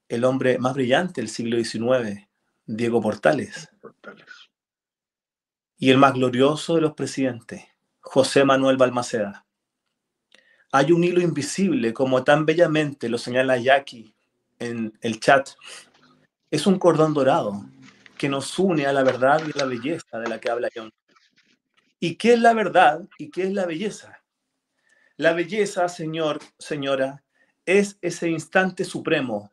Speaker 3: el hombre más brillante del siglo XIX, Diego Portales, y el más glorioso de los presidentes, José Manuel Balmaceda. Hay un hilo invisible, como tan bellamente lo señala Jackie en el chat. Es un cordón dorado que nos une a la verdad y a la belleza de la que habla John. ¿Y qué es la verdad y qué es la belleza? La belleza, señor, señora, es ese instante supremo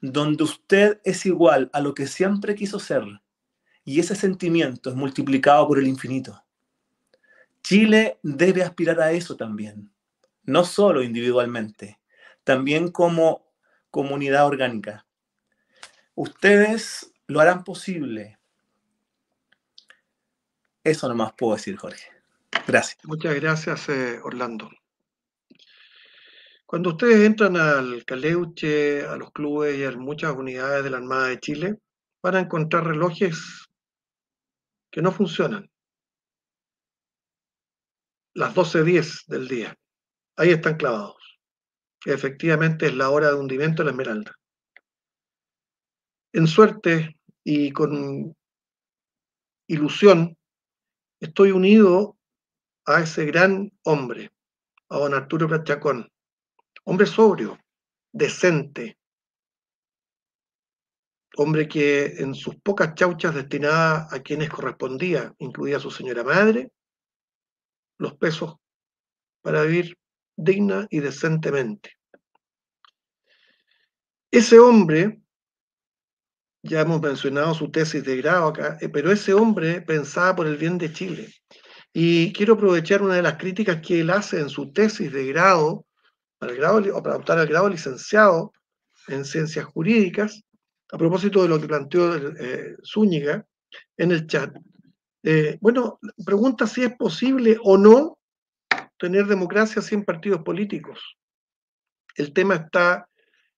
Speaker 3: donde usted es igual a lo que siempre quiso ser y ese sentimiento es multiplicado por el infinito. Chile debe aspirar a eso también, no solo individualmente, también como comunidad orgánica. Ustedes lo harán posible.
Speaker 1: Eso nomás puedo decir, Jorge. Gracias. Muchas gracias, eh, Orlando. Cuando ustedes entran al Caleuche, a los clubes y a muchas unidades de la Armada de Chile, van a encontrar relojes que no funcionan. Las 12.10 del día. Ahí están clavados. efectivamente es la hora de hundimiento de la esmeralda en suerte y con ilusión estoy unido a ese gran hombre, a don Arturo Prachacón, hombre sobrio, decente, hombre que en sus pocas chauchas destinaba a quienes correspondía, incluía a su señora madre, los pesos para vivir digna y decentemente. Ese hombre ya hemos mencionado su tesis de grado acá, eh, pero ese hombre pensaba por el bien de Chile. Y quiero aprovechar una de las críticas que él hace en su tesis de grado, para, el grado, o para al grado licenciado en ciencias jurídicas, a propósito de lo que planteó eh, Zúñiga en el chat. Eh, bueno, pregunta si es posible o no tener democracia sin partidos políticos. El tema está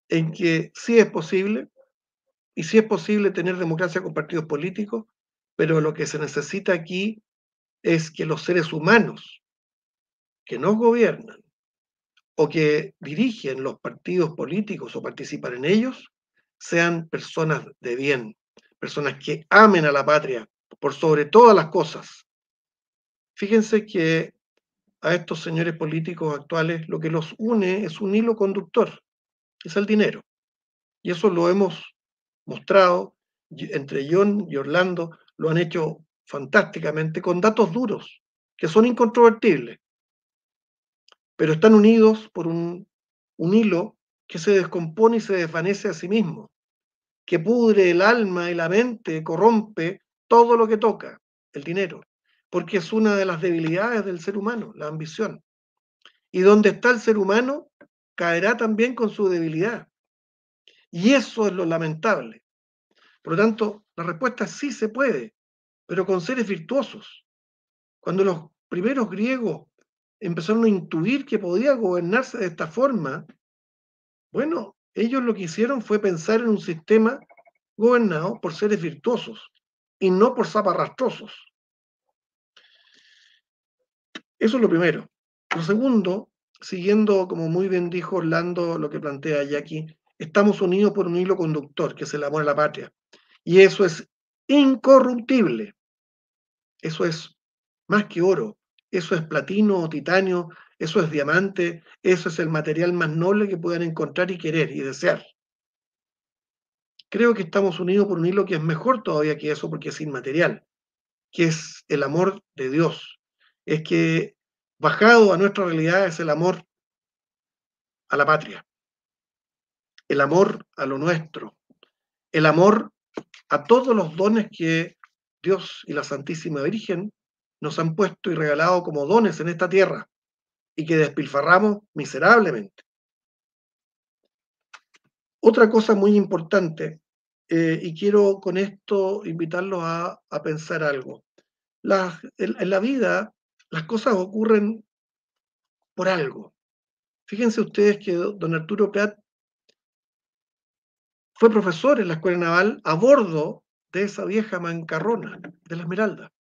Speaker 1: en que sí es posible, y si es posible tener democracia con partidos políticos, pero lo que se necesita aquí es que los seres humanos que nos gobiernan o que dirigen los partidos políticos o participan en ellos sean personas de bien, personas que amen a la patria por sobre todas las cosas. Fíjense que a estos señores políticos actuales lo que los une es un hilo conductor, es el dinero. Y eso lo hemos mostrado, entre John y Orlando lo han hecho fantásticamente con datos duros, que son incontrovertibles, pero están unidos por un, hilo que se descompone y se desvanece a sí mismo, que pudre el alma y la mente, corrompe todo lo que toca, el dinero, porque es una de las debilidades del ser humano, la ambición. Y donde está el ser humano, caerá también con su debilidad. Y eso es lo lamentable. Por lo tanto, la respuesta sí se puede, pero con seres virtuosos. Cuando los primeros griegos empezaron a intuir que podía gobernarse de esta forma, bueno, ellos lo que hicieron fue pensar en un sistema gobernado por seres virtuosos y no por zaparrastrosos. Eso es lo primero. Lo segundo, siguiendo, como muy bien dijo Orlando, lo que plantea Jackie, estamos unidos por un hilo conductor, que es el amor a la patria. Y eso es incorruptible. Eso es más que oro, eso es platino o titanio, eso es diamante, eso es el material más noble que puedan encontrar y querer y desear. Creo que estamos unidos por un hilo que es mejor todavía que eso porque es inmaterial, que es el amor de Dios. Es que bajado a nuestra realidad es el amor a la patria el amor a lo nuestro, el amor a todos los dones que Dios y la Santísima Virgen nos han puesto y regalado como dones en esta tierra y que despilfarramos miserablemente. Otra cosa muy importante, eh, y quiero con esto invitarlos a, pensar algo. en, la vida las cosas ocurren por algo. Fíjense ustedes que don Arturo peat fue profesor en la escuela naval a bordo de esa vieja mancarrona de la Esmeralda.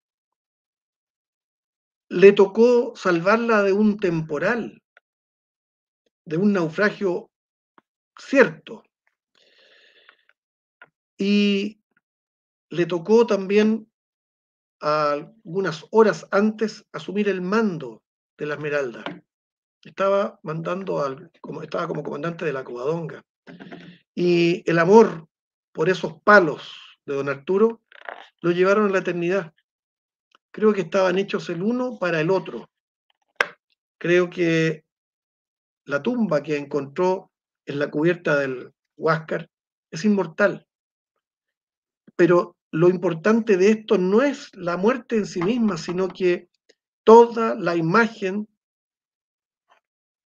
Speaker 1: Le tocó salvarla de un temporal, de un naufragio cierto. Y le tocó también algunas horas antes asumir el mando de la Esmeralda. Estaba mandando al, como, estaba como comandante de la Covadonga. Y el amor por esos palos de don Arturo lo llevaron a la eternidad. Creo que estaban hechos el uno para el otro. Creo que la tumba que encontró en la cubierta del Huáscar es inmortal. Pero lo importante de esto no es la muerte en sí misma, sino que toda la imagen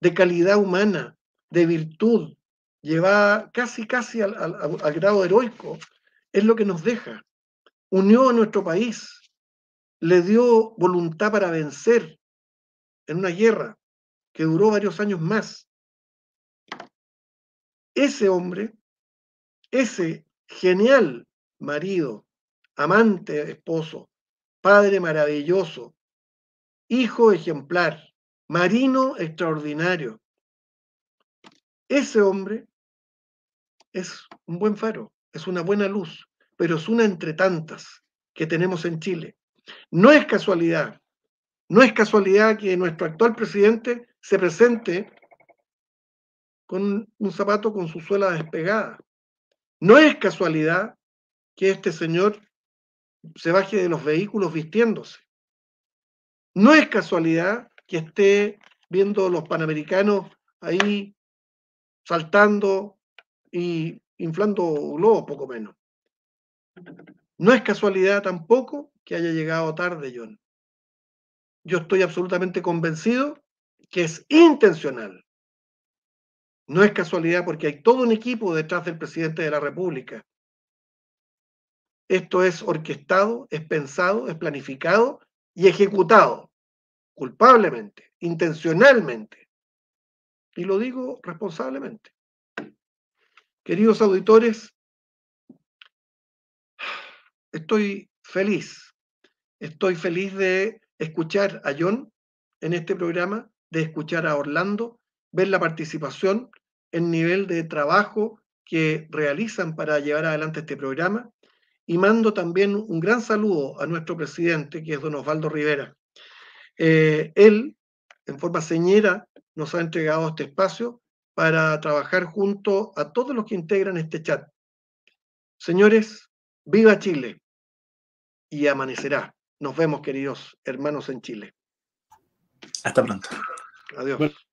Speaker 1: de calidad humana, de virtud, lleva casi, casi al, al grado heroico, es lo que nos deja. Unió a nuestro país, le dio voluntad para vencer en una guerra que duró varios años más. Ese hombre, ese genial marido, amante, esposo, padre maravilloso, hijo ejemplar, marino extraordinario, ese hombre es un buen faro, es una buena luz, pero es una entre tantas que tenemos en Chile. No es casualidad, no es casualidad que nuestro actual presidente se presente con un zapato con su suela despegada. No es casualidad que este señor se baje de los vehículos vistiéndose. No es casualidad que esté viendo los panamericanos ahí saltando, y inflando globo, poco menos. No es casualidad tampoco que haya llegado tarde John. Yo estoy absolutamente convencido que es intencional. No es casualidad porque hay todo un equipo detrás del presidente de la República. Esto es orquestado, es pensado, es planificado y ejecutado culpablemente, intencionalmente. Y lo digo responsablemente. Queridos auditores, estoy feliz, estoy feliz de escuchar a John en este programa, de escuchar a Orlando, ver la participación, el nivel de trabajo que realizan para llevar adelante este programa. Y mando también un gran saludo a nuestro presidente, que es don Osvaldo Rivera. Eh, él, en forma señera, nos ha entregado este espacio para trabajar junto a todos los que integran este chat. Señores, viva Chile y amanecerá. Nos vemos, queridos hermanos en Chile. Hasta pronto. Adiós.